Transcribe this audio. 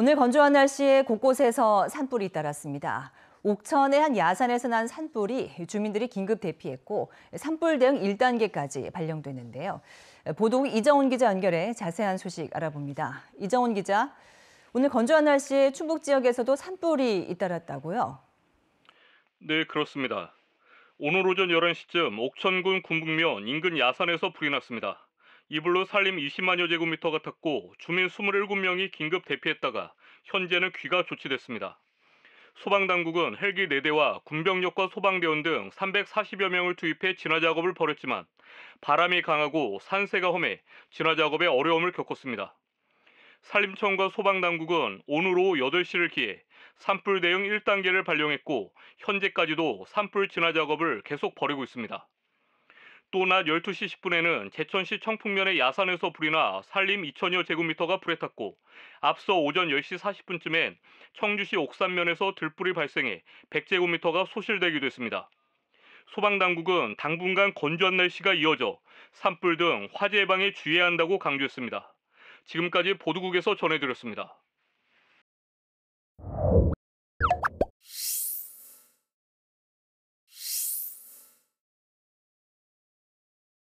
오늘 건조한 날씨에 곳곳에서 산불이 잇따랐습니다. 옥천의 한 야산에서 난 산불이 주민들이 긴급 대피했고 산불 대응 1단계까지 발령됐는데요. 보도국 이정훈 기자 연결해 자세한 소식 알아봅니다. 이정훈 기자, 오늘 건조한 날씨에 충북 지역에서도 산불이 잇따랐다고요? 네, 그렇습니다. 오늘 오전 11시쯤 옥천군 군북면 인근 야산에서 불이 났습니다. 이불로 산림 20만여 제곱미터가 탔고 주민 27명이 긴급 대피했다가 현재는 귀가 조치됐습니다. 소방당국은 헬기 4대와 군병력과 소방대원 등 340여 명을 투입해 진화작업을 벌였지만 바람이 강하고 산세가 험해 진화작업에 어려움을 겪었습니다. 산림청과 소방당국은 오늘 오후 8시를 기해 산불 대응 1단계를 발령했고 현재까지도 산불 진화작업을 계속 벌이고 있습니다. 또낮 12시 10분에는 제천시 청풍면의 야산에서 불이 나 산림 2천여 제곱미터가 불에 탔고 앞서 오전 10시 40분쯤엔 청주시 옥산면에서 들불이 발생해 100제곱미터가 소실되기도 했습니다. 소방당국은 당분간 건조한 날씨가 이어져 산불 등 화재 예방에 주의해야 한다고 강조했습니다. 지금까지 보도국에서 전해드렸습니다.